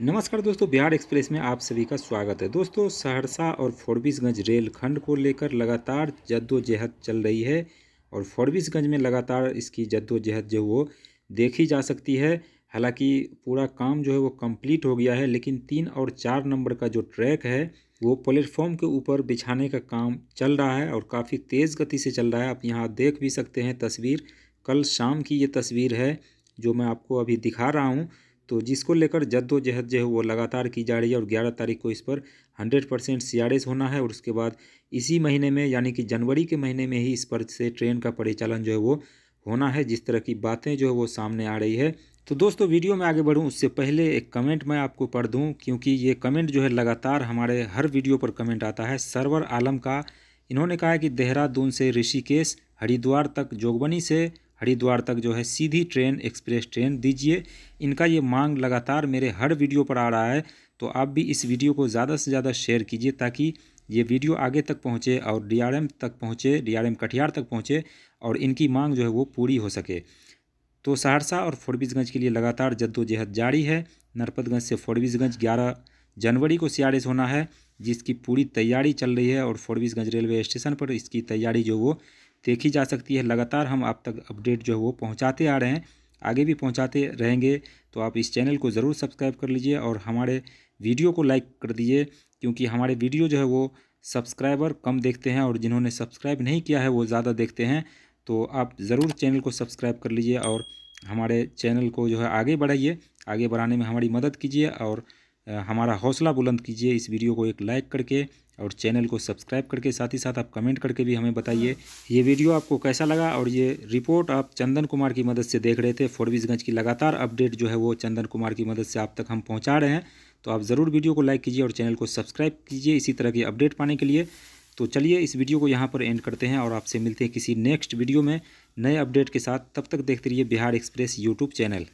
नमस्कार दोस्तों बिहार एक्सप्रेस में आप सभी का स्वागत है दोस्तों सहरसा और फोरबिसगंज रेलखंड को लेकर लगातार जद्दोजहद चल रही है और फोरबिसगंज में लगातार इसकी जद्दोजहद जो वो देखी जा सकती है हालांकि पूरा काम जो है वो कंप्लीट हो गया है लेकिन तीन और चार नंबर का जो ट्रैक है वो प्लेटफॉर्म के ऊपर बिछाने का काम चल रहा है और काफ़ी तेज़ गति से चल रहा है आप यहाँ देख भी सकते हैं तस्वीर कल शाम की ये तस्वीर है जो मैं आपको अभी दिखा रहा हूँ तो जिसको लेकर जद्दोजहद जो है वो लगातार की जा रही है और ग्यारह तारीख को इस पर हंड्रेड परसेंट सी होना है और उसके बाद इसी महीने में यानी कि जनवरी के महीने में ही इस पर से ट्रेन का परिचालन जो है वो होना है जिस तरह की बातें जो है वो सामने आ रही है तो दोस्तों वीडियो में आगे बढ़ूं उससे पहले एक कमेंट मैं आपको पढ़ दूं क्योंकि ये कमेंट जो है लगातार हमारे हर वीडियो पर कमेंट आता है सरवर आलम का इन्होंने कहा है कि देहरादून से ऋषिकेश हरिद्वार तक जोगबनी से हरिद्वार तक जो है सीधी ट्रेन एक्सप्रेस ट्रेन दीजिए इनका ये मांग लगातार मेरे हर वीडियो पर आ रहा है तो आप भी इस वीडियो को ज़्यादा से ज़्यादा शेयर कीजिए ताकि ये वीडियो आगे तक पहुँचे और डी तक पहुँचे डी कटिहार तक पहुँचे और इनकी मांग जो है वो पूरी हो सके तो सहरसा और फोरबीसगंज के लिए लगातार जद्दोजहद जारी है नरपतगंज से फोरबीसगंज ग्यारह जनवरी को सीआरएस होना है जिसकी पूरी तैयारी चल रही है और फोरबीसगंज रेलवे स्टेशन पर इसकी तैयारी जो वो देखी जा सकती है लगातार हम आप तक अपडेट जो है वो पहुँचाते आ रहे हैं आगे भी पहुँचाते रहेंगे तो आप इस चैनल को ज़रूर सब्सक्राइब कर लीजिए और हमारे वीडियो को लाइक कर दीजिए क्योंकि हमारे वीडियो जो है वो सब्सक्राइबर कम देखते हैं और जिन्होंने सब्सक्राइब नहीं किया है वो ज़्यादा देखते हैं तो आप ज़रूर चैनल को सब्सक्राइब कर लीजिए और हमारे चैनल को जो है आगे बढ़ाइए आगे बढ़ाने में हमारी मदद कीजिए और हमारा हौसला बुलंद कीजिए इस वीडियो को एक लाइक करके और चैनल को सब्सक्राइब करके साथ ही साथ आप कमेंट करके भी हमें बताइए ये वीडियो आपको कैसा लगा और ये रिपोर्ट आप चंदन कुमार की मदद से देख रहे थे फोरबीजगंज की लगातार अपडेट जो है वो चंदन कुमार की मदद से आप तक हम पहुँचा रहे हैं तो आप ज़रूर वीडियो को लाइक कीजिए और चैनल को सब्सक्राइब कीजिए इसी तरह की अपडेट पाने के लिए तो चलिए इस वीडियो को यहाँ पर एंड करते हैं और आपसे मिलते हैं किसी नेक्स्ट वीडियो में नए अपडेट के साथ तब तक देखते रहिए बिहार एक्सप्रेस यूट्यूब चैनल